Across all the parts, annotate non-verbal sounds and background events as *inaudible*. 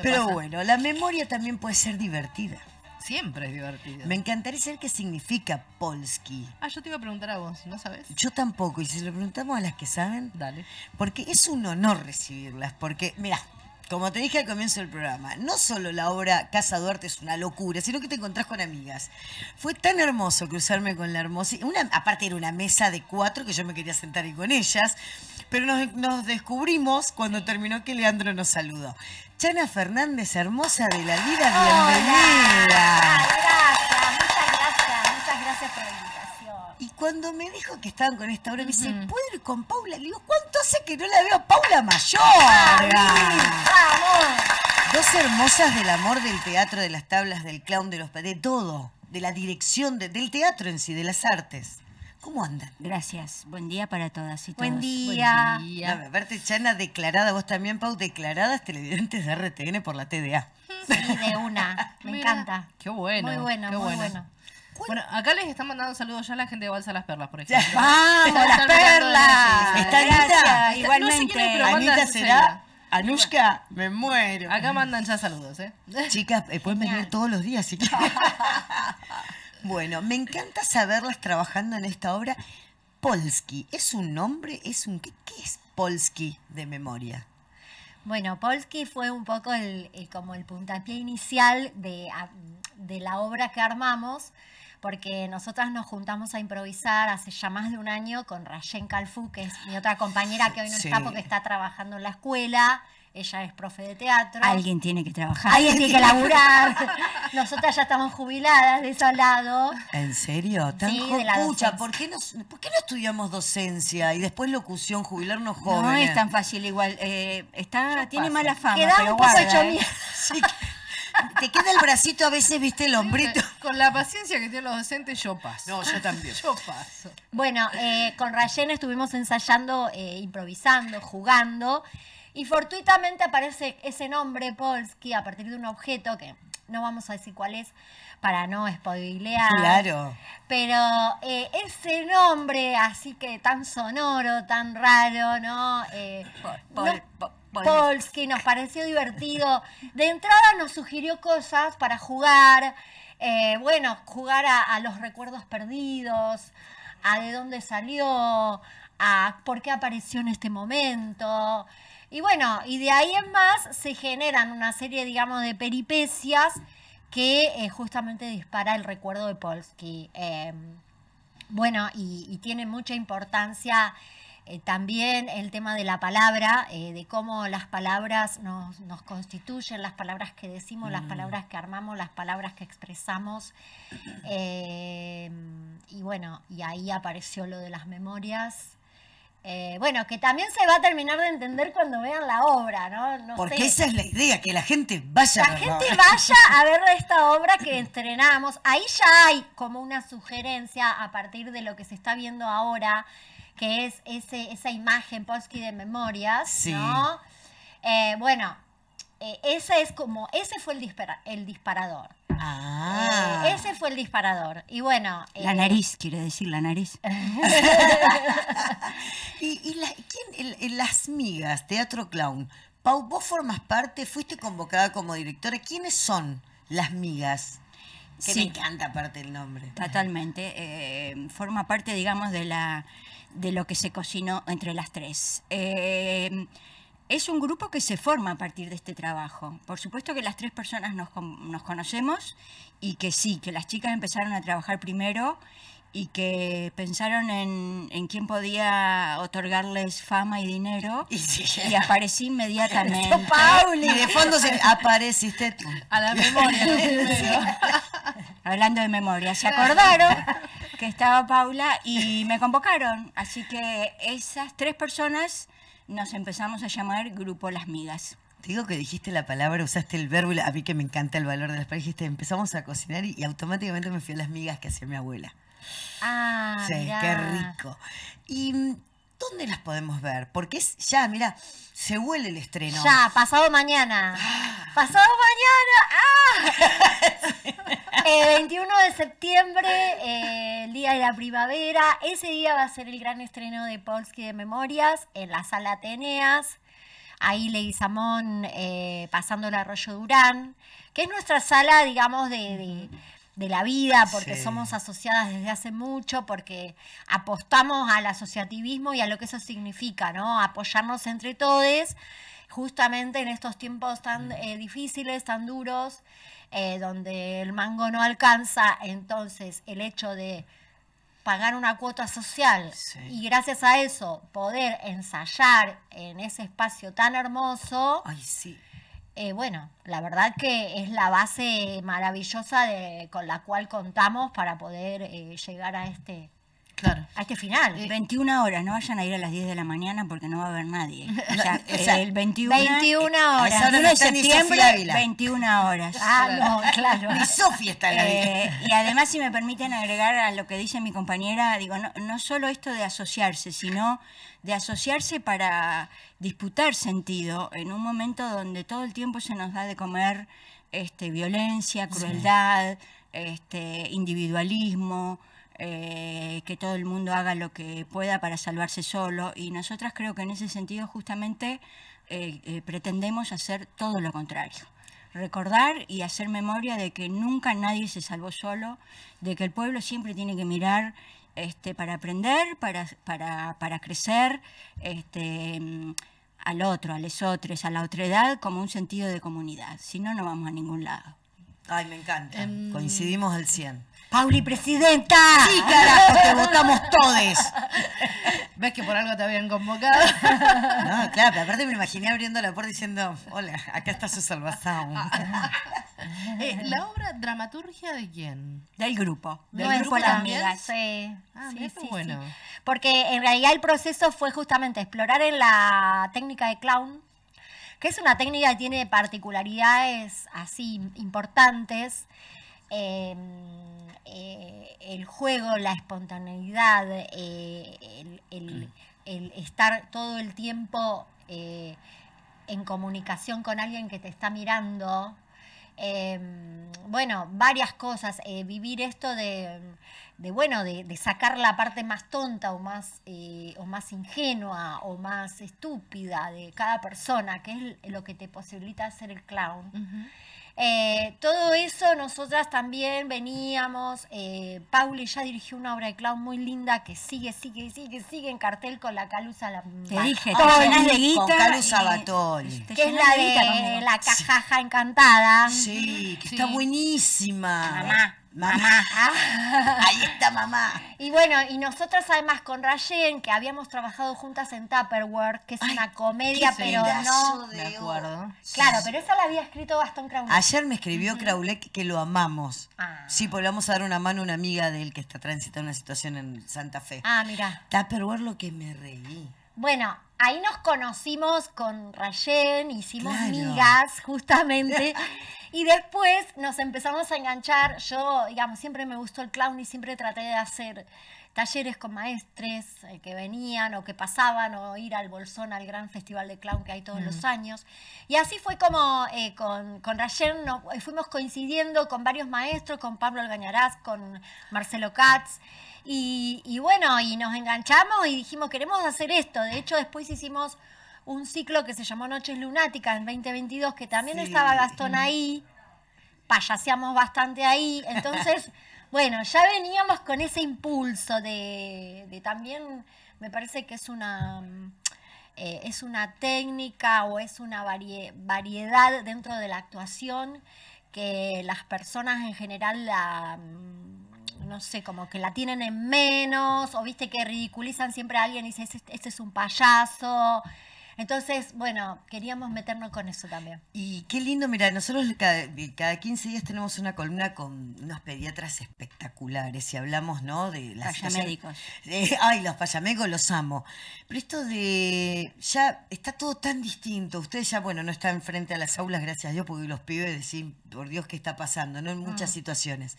Pero bueno, la memoria también puede ser divertida. Siempre es divertida. Me encantaría saber qué significa Polski. Ah, yo te iba a preguntar a vos, ¿no sabes? Yo tampoco, y si le lo preguntamos a las que saben, dale. Porque es un honor recibirlas, porque, mira, como te dije al comienzo del programa, no solo la obra Casa Duarte es una locura, sino que te encontrás con amigas. Fue tan hermoso cruzarme con la hermosa. Una, aparte era una mesa de cuatro que yo me quería sentar ahí con ellas, pero nos descubrimos cuando terminó que Leandro nos saludó. Chana Fernández, hermosa de la vida, bienvenida. Gracias, muchas gracias, muchas gracias por la invitación. Y cuando me dijo que estaban con esta obra, me dice, ¿puedo ir con Paula? Le digo, ¿cuánto hace que no la veo Paula Mayor? Dos hermosas del amor del teatro, de las tablas, del clown, de los de todo, de la dirección, del teatro en sí, de las artes. ¿Cómo andan? Gracias. Buen día para todas y Buen todos. Día. Buen día. aparte, Chana, declarada, vos también, Pau, declaradas televidentes de RTN por la TDA. Sí, de una. Me encanta. Qué bueno. Muy bueno, qué muy bueno. bueno. acá les están mandando saludos ya a la gente de Balsa Las Perlas, por ejemplo. ¡Vamos, Las Perlas! Está Anita, igualmente. Anita será. Anushka, me muero. Acá mandan ya saludos, ¿eh? Chicas, eh, pueden venir todos los días si *laughs* *laughs* Bueno, me encanta saberlas trabajando en esta obra. Polsky, ¿es un nombre? ¿Es un qué, qué es Polsky de memoria? Bueno, Polsky fue un poco el, como el puntapié inicial de, la obra que armamos porque nosotras nos juntamos a improvisar hace ya más de un año con Rayen Calfú, que es mi otra compañera que hoy no está porque está trabajando en la escuela ella es profe de teatro. Alguien tiene que trabajar. Alguien tiene que laburar. *laughs* Nosotras ya estamos jubiladas de ese lado. ¿En serio? Tan de la ¿por qué, no, estudiamos docencia y después locución, jubilarnos jóvenes? No es tan fácil igual. Eh, está, tiene mala fama, eh. *laughs* te queda el bracito a veces, viste, el hombrito. Con la paciencia que tienen los docentes, yo paso. No, yo también. *laughs* yo paso. Bueno, eh, con Rayena estuvimos ensayando, improvisando, jugando. Y fortuitamente aparece ese nombre, Polsky, a partir de un objeto que no vamos a decir cuál es para no spoilear. Claro. Pero eh, ese nombre así que tan sonoro, tan raro, ¿no? Eh, Polsky nos pareció divertido. De entrada nos sugirió cosas para jugar. Eh, bueno, jugar a los recuerdos perdidos, a de dónde salió, a por qué apareció en este momento. Y bueno, y de ahí en más se generan una serie, digamos, de peripecias que eh, justamente dispara el recuerdo de Polsky. Em, bueno, y, tiene mucha importancia eh, también el tema de la palabra, eh, de cómo las palabras nos, constituyen, las palabras que decimos, las mm. palabras que armamos, las palabras que expresamos. Em, y bueno, y ahí apareció lo de las memorias eh, bueno, que también se va a terminar de entender cuando vean la obra, ¿no? Porque esa es la idea, que la gente vaya a ver. La gente vaya a ver esta obra que estrenamos. Ahí ya hay como una sugerencia a partir de lo que se está viendo ahora, que es esa imagen Polsky de memorias, ¿no? Eh, bueno, eh, ese es como, ese fue el disparador. Ah. ese fue el disparador. Y bueno. La eh, nariz, quiere decir la nariz. *laughs* ¿Y, las migas, teatro clown? Pau, vos formas parte, fuiste convocada como directora. ¿Quiénes son las migas? Que me encanta aparte el nombre. Totalmente. Eh, forma parte, digamos, de la de lo que se cocinó entre las tres. Eh, es un grupo que se forma a partir de este trabajo. Por supuesto que las tres personas nos, conocemos y que sí, que las chicas empezaron a trabajar primero y que pensaron en, quién podía otorgarles fama y dinero y, aparecí inmediatamente. Pauli, de fondo apareciste tú. A la memoria. Hablando de memoria, se acordaron *laughs* que estaba Paula y me convocaron. Así que esas tres personas nos empezamos a llamar Grupo Las Migas. Te digo que dijiste la palabra, usaste el verbo, a mí que me encanta el valor de las palabras, dijiste empezamos a cocinar y, automáticamente me fui a las migas que hacía mi abuela. Ah, qué rico. Y ¿dónde las podemos ver? Porque es ya, mira, se huele el estreno. Ya, pasado mañana. Ah. Pasado mañana. ¡Ah! *laughs* *laughs* 21 eh, de septiembre, eh, el día de la primavera. Ese día va a ser el gran estreno de Polsky de Memorias en la sala Ateneas. Ahí Leguizamón Samón eh, pasando el arroyo Durán, que es nuestra sala, digamos, de, la vida, porque somos asociadas desde hace mucho, porque apostamos al asociativismo y a lo que eso significa, ¿no? Apoyarnos entre todos, justamente en estos tiempos tan mm. difíciles, tan duros. Eh, donde el mango no alcanza, entonces el hecho de pagar una cuota social y gracias a eso poder ensayar en ese espacio tan hermoso. sí. Eh, bueno, la verdad que es la base maravillosa con la cual contamos para poder eh, llegar a este Claro. este final. 21 eh, horas, no vayan a ir a las 10 de la mañana porque no va a haber nadie. *laughs* Eh, el 21, eh, horas. de septiembre, 21 horas. Ah, no, claro. *laughs* Ni Sofía está Y además, si me permiten agregar a lo que dice mi compañera, digo, no, no solo esto de asociarse, sino de asociarse para disputar sentido en un momento donde todo el tiempo se nos da de comer este, violencia, crueldad, este, individualismo. Eh, que todo el mundo haga lo que pueda para salvarse solo y nosotras creo que en ese sentido justamente eh, eh, pretendemos hacer todo lo contrario. Recordar y hacer memoria de que nunca nadie se salvó solo, de que el pueblo siempre tiene que mirar este, para aprender, para, para, crecer. Este, al otro, a otros, a la otredad como un sentido de comunidad. Si no, no vamos a ningún lado. Ay, me encanta. Em, Coincidimos al 100. Pauli, presidenta. Sí, *laughs* carajo, te votamos todes. ¿Ves que por algo te habían convocado? *laughs* No, claro, pero aparte me imaginé abriendo la puerta diciendo, hola, acá está su salvación. *laughs* Eh, ¿La obra dramaturgia de quién? Del grupo. Del grupo amigas, sí. Ah, sí, bueno. Sí. Porque en realidad el proceso fue justamente explorar en la técnica de clown, que es una técnica que tiene particularidades así importantes Em, eh, el juego, la espontaneidad, eh, mm. el, estar todo el tiempo eh, en comunicación con alguien que te está mirando. Em, bueno, varias cosas, vivir esto de, bueno, de, sacar la parte más tonta o más, o más ingenua o más estúpida de cada persona, que es lo que te posibilita ser el clown. Eh, todo eso nosotras también veníamos, eh, Pauli ya dirigió una obra de Clau muy linda que sigue, sigue, sigue, sigue en cartel con la Calusa la Te Calusa Que es la de, la cajaja encantada. Sí, que está buenísima. Mamá mamá, ahí está mamá. Y bueno, y nosotras además con Rayen, que habíamos trabajado juntas en Tupperware, que es una comedia, pero no... De me acuerdo. claro, pero esa la había escrito Gastón Kraulek. Ayer me escribió uh que lo amamos. Ah. Sí, pues le vamos a dar una mano a una amiga de él que está transitando una situación en Santa Fe. Ah, mira. Tupperware lo que me reí. Bueno, ahí nos conocimos con Rayen, hicimos migas justamente. *laughs* y después nos empezamos a enganchar. Yo, digamos, siempre me gustó el clown y siempre traté de hacer talleres con maestres eh, que venían o que pasaban o ir al Bolsón, al gran festival de clown que hay todos los años. Y así fue como eh, con, con Rayen eh, fuimos coincidiendo con varios maestros, con Pablo Algañaraz, con Marcelo Katz. Y, bueno, y nos enganchamos y dijimos, queremos hacer esto. De hecho, después hicimos un ciclo que se llamó Noches Lunáticas en 2022, que también estaba Gastón ahí, payaseamos bastante ahí, entonces, *laughs* bueno, ya veníamos con ese impulso de, también, me parece que es una... Eh, es una técnica o es una variedad dentro de la actuación que las personas en general la, no sé, como que la tienen en menos, o viste que ridiculizan siempre a alguien y dicen, este, este, es un payaso. Entonces, bueno, queríamos meternos con eso también. Y qué lindo, mira, nosotros cada, 15 días tenemos una columna con unos pediatras espectaculares y hablamos, ¿no? De las payamédicos. ay, los payamédicos los amo. Pero esto de, ya está todo tan distinto. Ustedes ya, bueno, no están frente a las aulas, gracias a Dios, porque los pibes decían por Dios, ¿qué está pasando? ¿No? En muchas mm. situaciones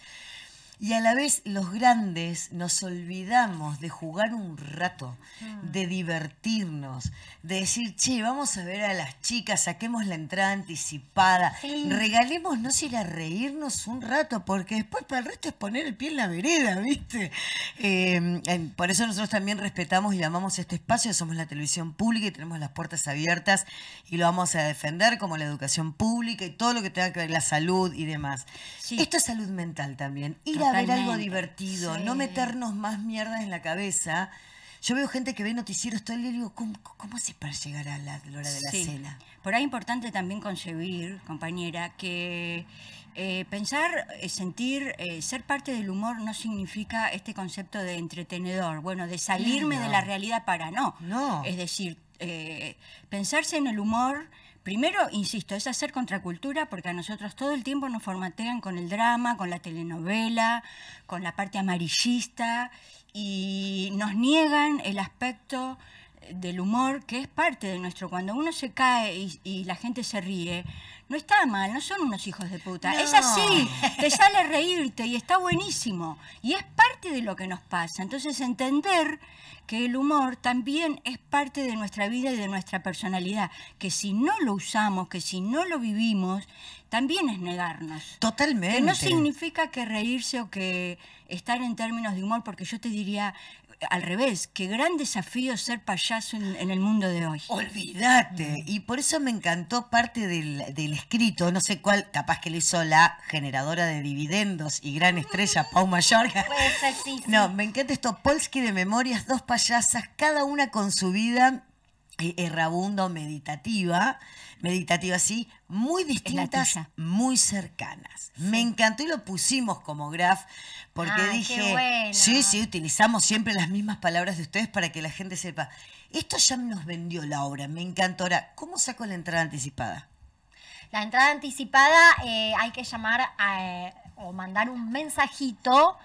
y a la vez los grandes nos olvidamos de jugar un rato, ah. de divertirnos, de decir, che, vamos a ver a las chicas, saquemos la entrada anticipada, regalémonos ir a reírnos un rato, porque después para el resto es poner el pie en la vereda, *laughs* ¿viste? Em, por eso nosotros también respetamos y amamos este espacio, somos la televisión pública y tenemos las puertas abiertas y lo vamos a defender como la educación pública y todo lo que tenga que ver la salud y demás. Esto es salud mental también. Ir a haber algo divertido, no meternos más mierda en la cabeza. Yo veo gente que ve noticieros todo el día y digo, ¿cómo, se para llegar a la, hora de la cena? Por ahí es importante también concebir, compañera, que eh, pensar, eh, sentir, eh, ser parte del humor no significa este concepto de entretenedor, bueno, de salirme de la realidad para no. No. Es decir, pensarse en el humor primero, insisto, es hacer contracultura porque a nosotros todo el tiempo nos formatean con el drama, con la telenovela, con la parte amarillista y nos niegan el aspecto del humor que es parte de nuestro. Cuando uno se cae y, la gente se ríe, no está mal, no son unos hijos de puta. Es así, te sale reírte y está buenísimo. Y es parte de lo que nos pasa. Entonces entender que el humor también es parte de nuestra vida y de nuestra personalidad, que si no lo usamos, que si no lo vivimos, también es negarnos. Totalmente. Que no significa que reírse o que estar en términos de humor, porque yo te diría, al revés, qué gran desafío ser payaso en, el mundo de hoy. Olvídate. Y por eso me encantó parte del, escrito, no sé cuál, capaz que lo hizo la generadora de dividendos y gran estrella, *laughs* Paul Mayor. No, me encanta esto. Polsky de Memorias, dos payasas, cada una con su vida eh, errabundo meditativa, meditativa así, muy distintas, muy cercanas. Me encantó y lo pusimos como graf porque dije, sí, sí, utilizamos siempre las mismas palabras de ustedes para que la gente sepa. Esto ya nos vendió la obra, me encantó. Ahora, ¿cómo saco la entrada anticipada? La entrada anticipada eh, hay que llamar a... Eh, o mandar un mensajito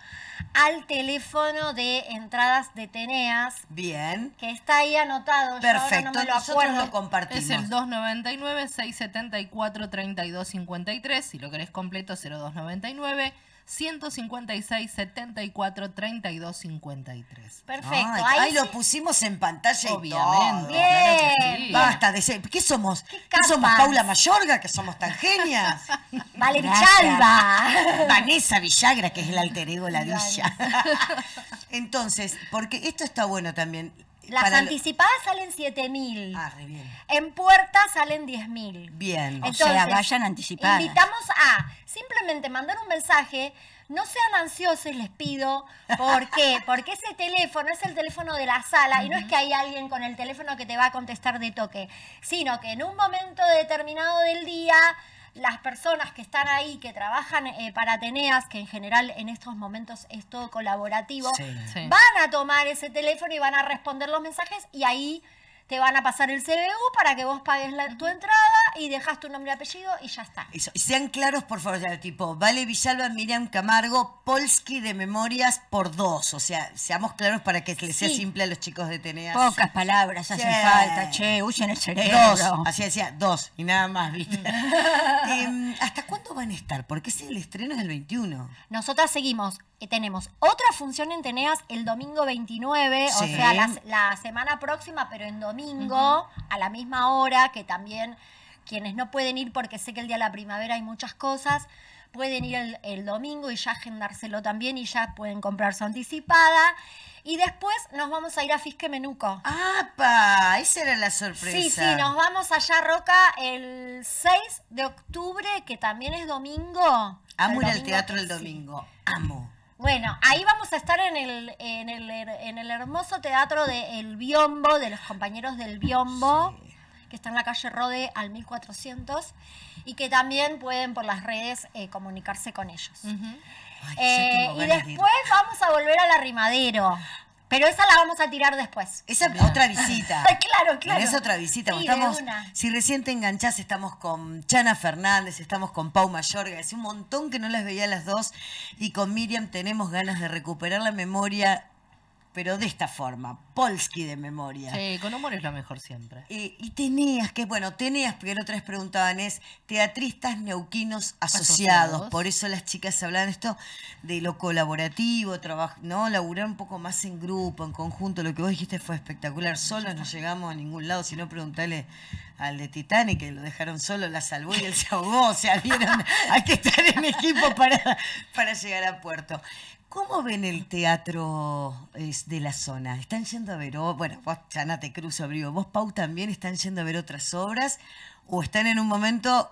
al teléfono de entradas de Teneas. Bien. Que está ahí anotado. Perfecto, no lo acuerdo lo Es el 299-674-3253. Si lo querés completo, 0299. 156 74 32 53. Perfecto. ahí, lo pusimos en pantalla Obviamente. Y Bien. Basta de ¿Qué somos? ¿Qué, somos Paula Mayorga? ¿Que somos tan genias? *laughs* vale Chalva. Vanessa Villagra, que es el alter ego la Villa. *laughs* Entonces, porque esto está bueno también. Las anticipadas salen 7000. Ah, En puerta salen 10000. Bien, Entonces, o sea, vayan anticipadas. Invitamos a simplemente mandar un mensaje. No sean ansiosos, les pido. ¿Por qué? *laughs* Porque ese teléfono es el teléfono de la sala y no es que hay alguien con el teléfono que te va a contestar de toque, sino que en un momento determinado del día las personas que están ahí, que trabajan eh, para Ateneas, que en general en estos momentos es todo colaborativo, van a tomar ese teléfono y van a responder los mensajes y ahí te van a pasar el CBU para que vos pagues la, tu entrada y dejas tu nombre y apellido y ya está. sean claros, por favor, ya, tipo, Vale Villalba, Miriam Camargo, Polsky de Memorias por dos. O sea, seamos claros para que les sea simple a los chicos de Teneas. Pocas palabras hacen falta, che, huyen el Dos, así decía, dos, y nada más, ¿viste? Mm. *laughs* Em, ¿Hasta cuándo van a estar? Porque ese el estreno es el 21. Nosotras seguimos. Eh, tenemos otra función en Teneas el domingo 29, o sea, la, la semana próxima, pero en domingo, a la misma hora, que también quienes no pueden ir porque sé que el día de la primavera hay muchas cosas, pueden ir el, domingo y ya agendárselo también y ya pueden comprar su anticipada. Y después nos vamos a ir a Fisque Menuco. Ah, pa, Esa era la sorpresa. Sí, sí, nos vamos allá Roca el 6 de octubre, que también es domingo. Amo ir al teatro el domingo. Amo. Bueno, ahí vamos a estar en el, en el, hermoso teatro del Biombo, de los compañeros del Biombo. Sí que está en la calle Rode al 1400 y que también pueden por las redes eh, comunicarse con ellos. Eh, y después vamos a volver al arrimadero. Pero esa la vamos a tirar después. Esa es otra visita. *laughs* claro, claro. Es otra visita. si recién te enganchás, estamos con Chana Fernández, estamos con Pau Mayorga. Hace un montón que no las veía las dos. Y con Miriam tenemos ganas de recuperar la memoria pero de esta forma, Polsky de memoria. Sí, con humor es lo mejor siempre. y tenías, que bueno, tenías, porque la otra vez preguntaban, es teatristas neuquinos asociados. Por eso las chicas hablaban esto de lo colaborativo, trabajo, ¿no? Laburar un poco más en grupo, en conjunto. Lo que vos dijiste fue espectacular. Solos no llegamos a ningún lado, sino preguntarle al de Titanic, que lo dejaron solo, la salvó y él se ahogó. O sea, vieron, *laughs* hay que estar en equipo para, para llegar a puerto. ¿Cómo ven el teatro de la zona? ¿Están yendo a ver, bueno, vos, Chanate Cruz, Abrigo, vos, Pau, también están yendo a ver otras obras o están en un momento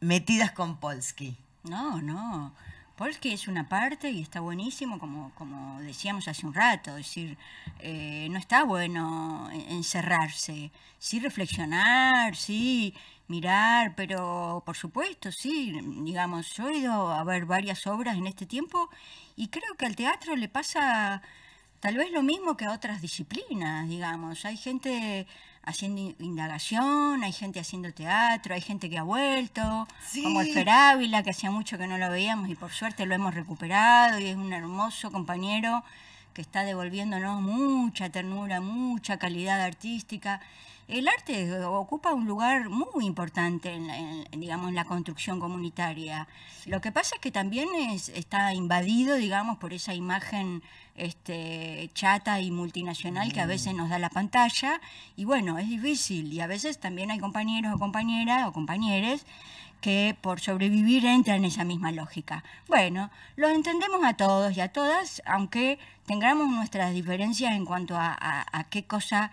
metidas con Polsky? No, no. Polsky es una parte y está buenísimo, como, como decíamos hace un rato, decir, eh, no está bueno encerrarse, sí reflexionar, sí mirar, pero por supuesto, sí, digamos, yo he ido a ver varias obras en este tiempo y creo que al teatro le pasa tal vez lo mismo que a otras disciplinas, digamos, hay gente haciendo indagación, hay gente haciendo teatro, hay gente que ha vuelto, como el Ferávila, que hacía mucho que no lo veíamos y por suerte lo hemos recuperado y es un hermoso compañero que está devolviéndonos mucha ternura, mucha calidad artística el arte ocupa un lugar muy importante en, digamos, la construcción comunitaria. Lo que pasa es que también está invadido, digamos, por esa imagen este, chata y multinacional que a mm. veces nos da la pantalla. Y bueno, es difícil. Y a veces también hay compañeros o compañeras o compañeros que por sobrevivir entran en esa misma lógica. Bueno, lo entendemos a todos y a todas, aunque tengamos nuestras diferencias en cuanto a qué cosa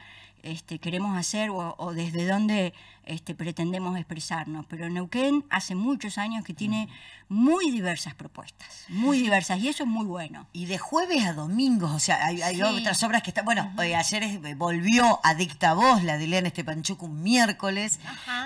este, queremos hacer o, desde dónde este, pretendemos expresarnos. Pero Neuquén hace muchos años que tiene muy diversas propuestas, muy diversas, y eso es muy bueno. Y de jueves a domingos, o sea, hay, otras obras que están, bueno, eh, ayer eh, volvió Adicta a Voz, la de este Estepanchuk un miércoles,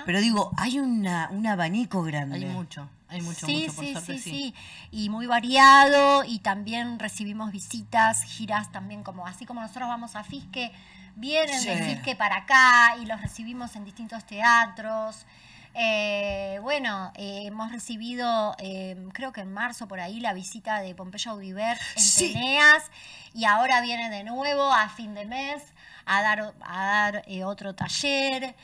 pero digo, hay una, un abanico grande. Hay mucho. Hay mucho, mucho, por sí, sí, sí, sí, Y muy variado, y también recibimos visitas, giras también, como así como nosotros vamos a Fisque, vienen de Fisque para acá, y los recibimos en distintos teatros. Eh, bueno, eh, hemos recibido, eh, creo que en marzo por ahí, la visita de Pompeyo Audiver en sí. y ahora viene de nuevo a fin de mes a dar, a dar eh, otro taller.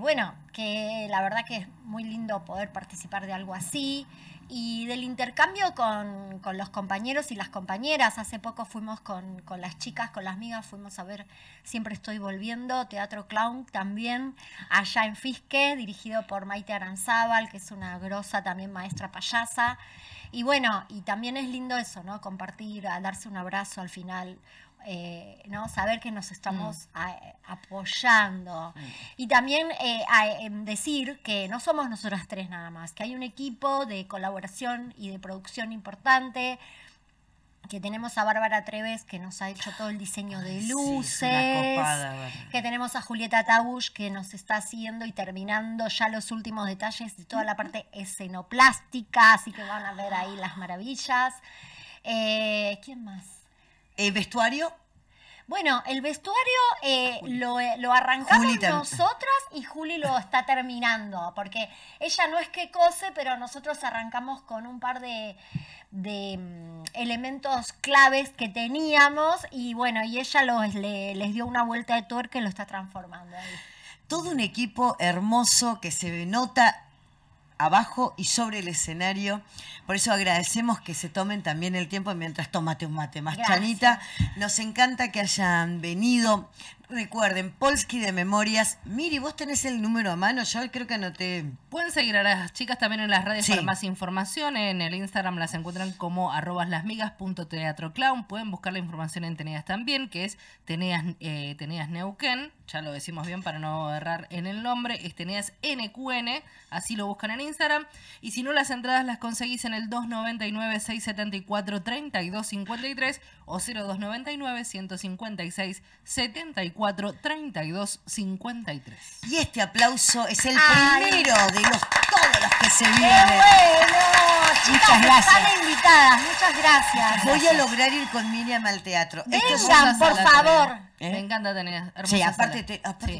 bueno, que la verdad que es muy lindo poder participar de algo así y del intercambio con, los compañeros y las compañeras. Hace poco fuimos con, las chicas, con las amigas, fuimos a ver Siempre Estoy Volviendo, Teatro Clown también, allá en Fisque, dirigido por Maite Aranzábal, que es una grosa también maestra payasa. Y bueno, y también es lindo eso, ¿no? Compartir, darse un abrazo al final, eh, ¿no? saber que nos estamos mm. apoyando. Y también eh, decir que no somos nosotras tres nada más, que hay un equipo de colaboración y de producción importante que tenemos a Bárbara Treves que nos ha hecho todo el diseño de luces, que tenemos a Julieta Tabush que nos está haciendo y terminando ya los últimos detalles de toda la parte *laughs* escenoplástica, así que van a ver ahí las maravillas. Eh, ¿Quién más? ¿El vestuario? Bueno, el vestuario eh, ah, eh, lo, arrancamos nosotros nosotras y Juli lo está terminando, porque ella no es que cose, pero nosotros arrancamos con un par de, mm, elementos claves que teníamos y bueno, y ella le, les dio una vuelta de tuerca y lo está transformando. Ahí. Todo un equipo hermoso que se nota abajo y sobre el escenario. Por eso agradecemos que se tomen también el tiempo mientras tomate un mate más chanita. Nos encanta que hayan venido. Recuerden, Polsky de Memorias. Miri, vos tenés el número a mano, yo creo que anoté. Pueden seguir a las chicas también en las redes para más información. En el Instagram las encuentran como arrobaslasmigas.teatroclown Pueden buscar la información en Teneas también, que es Teneas, eh, Teneas Neuquén. Ya lo decimos bien para no errar en el nombre. Es Teneas NQN. Así lo buscan en Instagram. Y si no, las entradas las conseguís en el 299 674 3253 o 0299 156 74 32 53. Y este aplauso es el primero de los todos los que se vienen. bueno! Chicas, muchas gracias. Están invitadas, muchas gracias. Voy a lograr ir con Miriam al teatro. Vengan, por favor. ¿Eh? Me encanta tener hermosa Sí, aparte,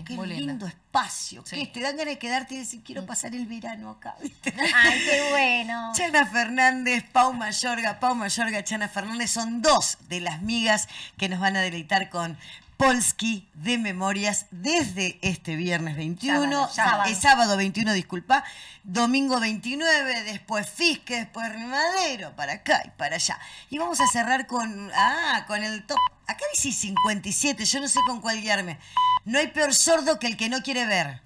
qué lindo espacio. te dan ganas de quedarte y decir, quiero mm. pasar el verano acá. *laughs* Ay, qué bueno. *laughs* Chana Fernández, Pau Mayorga, Pau Mayorga, Chana Fernández son dos de las migas que nos van a deleitar con Polski de Memorias desde este viernes 21, sábado, 21, disculpa, domingo 29, después Fiske, después Madero, para acá y para allá. Y vamos a cerrar con, ah, con el top Acá dice 57, yo no sé con cuál guiarme. No hay peor sordo que el que no quiere ver.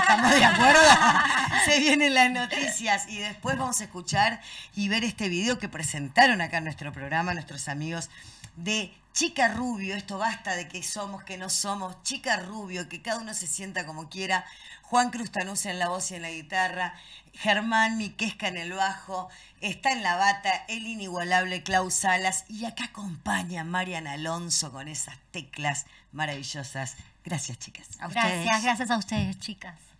¿Estamos de acuerdo? *laughs* Se vienen las noticias y después vamos a escuchar y ver este video que presentaron acá en nuestro programa nuestros amigos de Chica Rubio. Esto basta de que somos, que no somos. Chica Rubio, que cada uno se sienta como quiera. Juan Cruz en la voz y en la guitarra, Germán Miquesca en el bajo, está en la bata el inigualable Klaus Salas y acá acompaña Marian Alonso con esas teclas maravillosas. Gracias, chicas. gracias, gracias a ustedes, chicas.